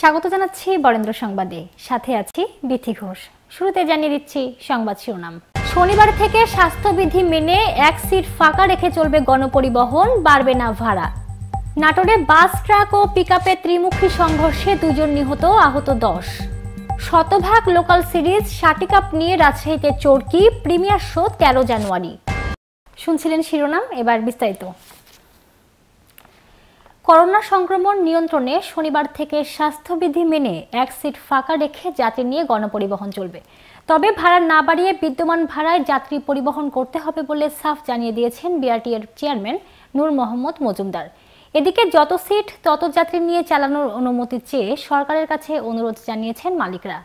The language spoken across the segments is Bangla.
স্বাগত জানাচ্ছি বরেন্দ্র সংবাদে সাথে আছি বিথি ঘোষ শুরুতে জানিয়ে দিচ্ছি সংবাদ শিরোনাম শনিবার থেকে স্বাস্থ্যবিধি মেনে এক সিট ফাঁকা রেখে চলবে গণপরিবহন বাড়বে না ভাড়া নাটোরে বাস ট্রাক ও পিকআপে ত্রিমুখী সংঘর্ষে দুজন নিহত আহত দশ শতভাগ লোকাল সিরিজ ষাটি কাপ নিয়ে রাজশাহীতে চরকি প্রিমিয়ার শো তেরো জানুয়ারি শুনছিলেন শিরোনাম এবার বিস্তারিত করোনা সংক্রমণ নিয়ন্ত্রণে শনিবার থেকে স্বাস্থ্যবিধি মেনে এক সিট ফাঁকা রেখে যাত্রী নিয়ে গণপরিবহন চলবে তবে ভাড়া না বাড়িয়ে বিদ্যমান ভাড়ায় যাত্রী পরিবহন করতে হবে বলে সাফ জানিয়ে দিয়েছেন বিআরটি এর চেয়ারম্যান নূর মোহাম্মদ মজুমদার এদিকে যত সিট তত যাত্রী নিয়ে চালানোর অনুমতি চেয়ে সরকারের কাছে অনুরোধ জানিয়েছেন মালিকরা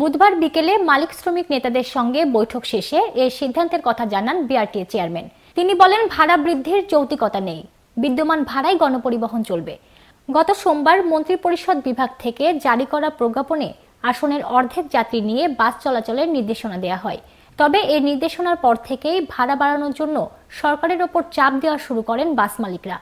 বুধবার বিকেলে মালিক শ্রমিক নেতাদের সঙ্গে বৈঠক শেষে এই সিদ্ধান্তের কথা জানান বিআরটি চেয়ারম্যান তিনি বলেন ভাড়া বৃদ্ধির যৌতিকতা নেই বিদ্যমান ভাড়াই গণপরিবহন চলবে গত সোমবার মন্ত্রিপরিষদ বিভাগ থেকে জারি করা প্রজ্ঞাপনে আসনের অর্ধেক যাত্রী নিয়ে বাস চলাচলের নির্দেশনা দেয়া হয় তবে এই নির্দেশনার পর থেকেই ভাড়া বাড়ানোর জন্য সরকারের ওপর চাপ দেওয়া শুরু করেন বাস মালিকরা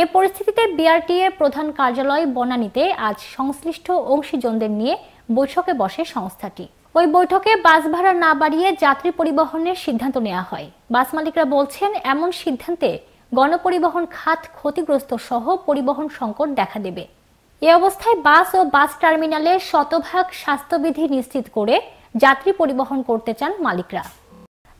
এ পরিস্থিতিতে বিআরটিএ প্রধান কার্যালয় বনানীতে আজ সংশ্লিষ্ট অংশীজনদের নিয়ে বৈঠকে বসে সংস্থাটি ওই বৈঠকে বাস ভাড়া না বাড়িয়ে যাত্রী পরিবহনের সিদ্ধান্ত নেওয়া হয় বাস মালিকরা বলছেন এমন সিদ্ধান্তে গণপরিবহন খাত ক্ষতিগ্রস্ত সহ পরিবহন সংকট দেখা দেবে এ অবস্থায় বাস ও বাস টার্মিনালে শতভাগ স্বাস্থ্যবিধি নিশ্চিত করে যাত্রী পরিবহন করতে চান মালিকরা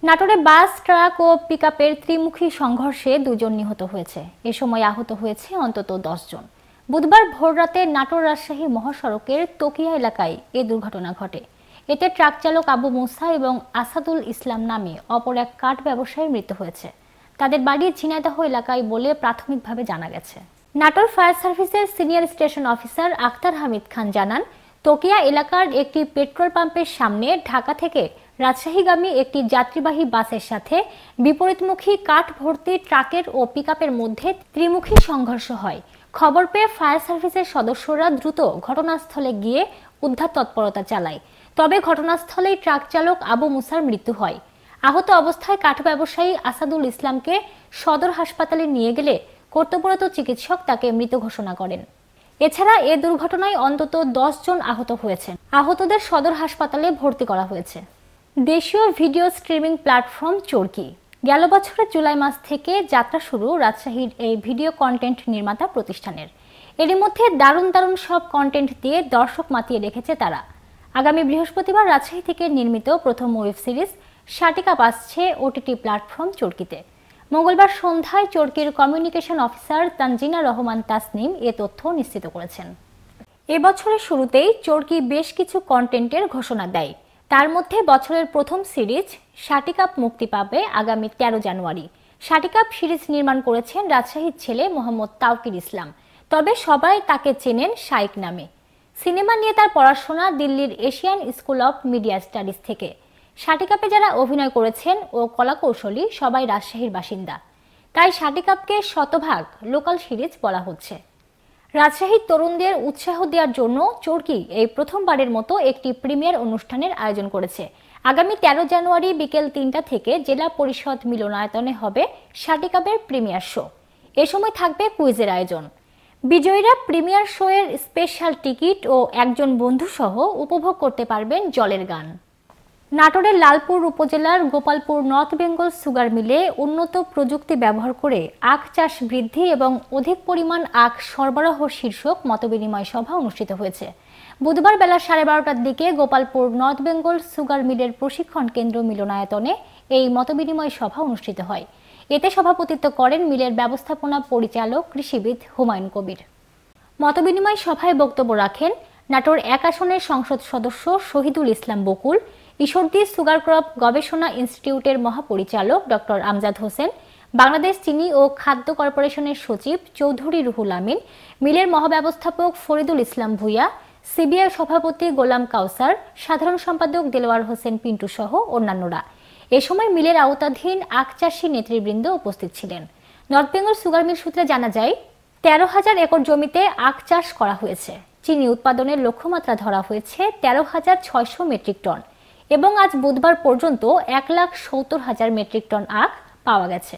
নাটোরে বাস ট্রাক ও পিকআপের ত্রিমুখী সংঘর্ষে দুজন নিহত হয়েছে এ সময় আহত হয়েছে অন্তত জন বুধবার ভোররাতে নাটোর রাজশাহী মহাসড়কের তকিয়া এলাকায় এ দুর্ঘটনা ঘটে এতে ট্রাক চালক আবু মুসা এবং আসাদুল ইসলাম নামে অপর এক কাঠ ব্যবসায়ী মৃত্যু হয়েছে তাদের বাড়ি ঝিনাইদহ এলাকায় বলে প্রাথমিকভাবে জানা গেছে নাটোর ফায়ার সার্ভিসের senior station officer Akhtar Hamid Khan জানান তোকিয়া এলাকার একটি পেট্রোল পাম্পের সামনে ঢাকা থেকে রাজশাহীগামী একটি যাত্রীবাহী বাসের সাথে বিপরীতমুখী কাঠ ভর্তি ট্রাকের ও পিকআপের মধ্যে ত্রিমুখী সংঘর্ষ হয় খবর পেয়ে ফায়ার সার্ভিসের সদস্যরা দ্রুত ঘটনাস্থলে গিয়ে উদ্ধার তৎপরতা চালায় তবে ঘটনাস্থলেই ট্রাক চালক আবু মুসার মৃত্যু হয় আহত অবস্থায় কাঠ ব্যবসায়ী আসাদুল ইসলামকে সদর হাসপাতালে নিয়ে গেলে কর্তব্যরত চিকিৎসক তাকে মৃত ঘোষণা করেন এছাড়া এ দুর্ঘটনায় অন্তত দশ জন আহত হয়েছেন আহতদের সদর হাসপাতালে ভর্তি করা হয়েছে দেশীয় ভিডিও স্ট্রিমিং প্ল্যাটফর্ম চোরকি গেল বছরের জুলাই মাস থেকে যাত্রা শুরু রাজশাহীর এই ভিডিও কন্টেন্ট নির্মাতা প্রতিষ্ঠানের এরই মধ্যে দারুণ দারুণ সব কন্টেন্ট দিয়ে দর্শক মাতিয়ে রেখেছে তারা আগামী বৃহস্পতিবার রাজশাহী থেকে নির্মিত প্রথম ওয়েব সিরিজ শাটিকা বাজছে ওটিটি প্ল্যাটফর্ম চরকিতে মঙ্গলবার সন্ধ্যায় চরকির কমিউনিকেশন অফিসার তানজিনা রহমান তাসনিম এ তথ্য নিশ্চিত করেছেন এবছরের শুরুতেই চরকি বেশ কিছু কন্টেন্টের ঘোষণা দেয় তার মধ্যে বছরের প্রথম সিরিজ শাটিকাপ মুক্তি পাবে আগামী ১৩ জানুয়ারি শাটিকাপ সিরিজ নির্মাণ করেছেন রাজশাহীর ছেলে মোহাম্মদ তাওকির ইসলাম তবে সবাই তাকে চেনেন শাইক নামে সিনেমা নিয়ে তার পড়াশোনা দিল্লির Asian School of Media Studies থেকে ষাটি কাপে যারা অভিনয় করেছেন ও কলাকৌশলী সবাই রাজশাহীর বাসিন্দা তাই ষাটি কাপকে শতভাগ লোকাল সিরিজ বলা হচ্ছে রাজশাহীর তরুণদের উৎসাহ দেওয়ার জন্য চরকি এই প্রথমবারের মতো একটি প্রিমিয়ার অনুষ্ঠানের আয়োজন করেছে আগামী ১৩ জানুয়ারি বিকেল তিনটা থেকে জেলা পরিষদ মিলনায়তনে হবে ষাটি কাপের প্রিমিয়ার শো এ সময় থাকবে কুইজের আয়োজন বিজয়ীরা প্রিমিয়ার শোয়ের স্পেশাল টিকিট ও একজন বন্ধুসহ উপভোগ করতে পারবেন জলের গান নাটোরের লালপুর উপজেলার গোপালপুর নর্থ বেঙ্গল সুগার মিলে উন্নত প্রযুক্তি ব্যবহার করে আখ চাষ বৃদ্ধি এবং অধিক পরিমাণ আখ সরবরাহ শীর্ষক মতবিনিময় সভা অনুষ্ঠিত হয়েছে বুধবার বেলা সাড়ে বারোটার দিকে গোপালপুর নর্থ বেঙ্গল সুগার মিলের প্রশিক্ষণ কেন্দ্র মিলনায়তনে এই মতবিনিময় সভা অনুষ্ঠিত হয় এতে সভাপতিত্ব করেন মিলের ব্যবস্থাপনা পরিচালক কৃষিবিদ হুমায়ুন কবির মতবিনিময় সভায় বক্তব্য রাখেন নাটোর এক আসনের সংসদ সদস্য শহীদুল ইসলাম বকুল ঈশ্বরদী সুগার ক্রপ গবেষণা ইনস্টিটিউটের মহাপরিচালক ডক্টর আমজাদ হোসেন বাংলাদেশ চিনি ও খাদ্য কর্পোরেশনের সচিব চৌধুরী রুহুল আমিন মিলের মহাব্যবস্থাপক ফরিদুল ইসলাম ভুইয়া সিবিআই সভাপতি গোলাম কাউসার সাধারণ সম্পাদক দেলোয়ার হোসেন পিন্টু সহ অন্যান্যরা এ সময় মিলের আওতাধীন আখ চাষী নেতৃবৃন্দ উপস্থিত ছিলেন নর্থ বেঙ্গল সুগার মিল সূত্রে জানা যায় তেরো হাজার একর জমিতে আখ চাষ করা হয়েছে চিনি উৎপাদনের লক্ষ্যমাত্রা ধরা হয়েছে তেরো হাজার ছয়শো মেট্রিক টন এবং আজ বুধবার পর্যন্ত এক লাখ সত্তর হাজার মেট্রিক টন আখ পাওয়া গেছে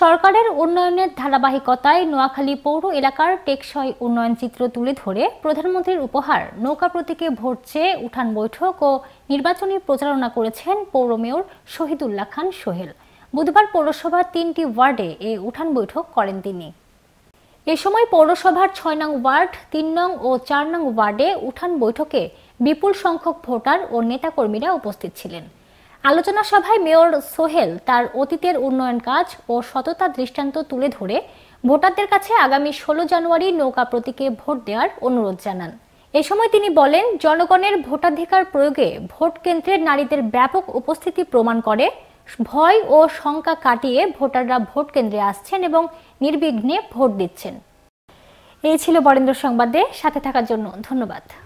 সরকারের উন্নয়নের ধারাবাহিকতায় নোয়াখালী পৌর এলাকার টেকসই উন্নয়ন চিত্র তুলে ধরে প্রধানমন্ত্রীর উপহার নৌকা প্রতীকে ভোট চেয়ে উঠান বৈঠক ও নির্বাচনী প্রচারণা করেছেন পৌর মেয়র শহীদুল্লাহ খান সোহেল বুধবার পৌরসভার তিনটি ওয়ার্ডে এ উঠান বৈঠক করেন তিনি এ সময় পৌরসভার ছয় নং ওয়ার্ড তিন নং ও চার নং ওয়ার্ডে উঠান বৈঠকে বিপুল সংখ্যক ভোটার ও নেতাকর্মীরা উপস্থিত ছিলেন আলোচনা সভায় মেয়র সোহেল তার অতীতের উন্নয়ন কাজ ও সততা দৃষ্টান্ত তুলে ধরে ভোটারদের কাছে আগামী ষোলো জানুয়ারি নৌকা প্রতীকে ভোট দেওয়ার অনুরোধ জানান এ সময় তিনি বলেন জনগণের ভোটাধিকার প্রয়োগে ভোট কেন্দ্রের নারীদের ব্যাপক উপস্থিতি প্রমাণ করে ভয় ও শঙ্কা কাটিয়ে ভোটাররা ভোট কেন্দ্রে আসছেন এবং নির্বিঘ্নে ভোট দিচ্ছেন এই ছিল বরেন্দ্র সংবাদে সাথে থাকার জন্য ধন্যবাদ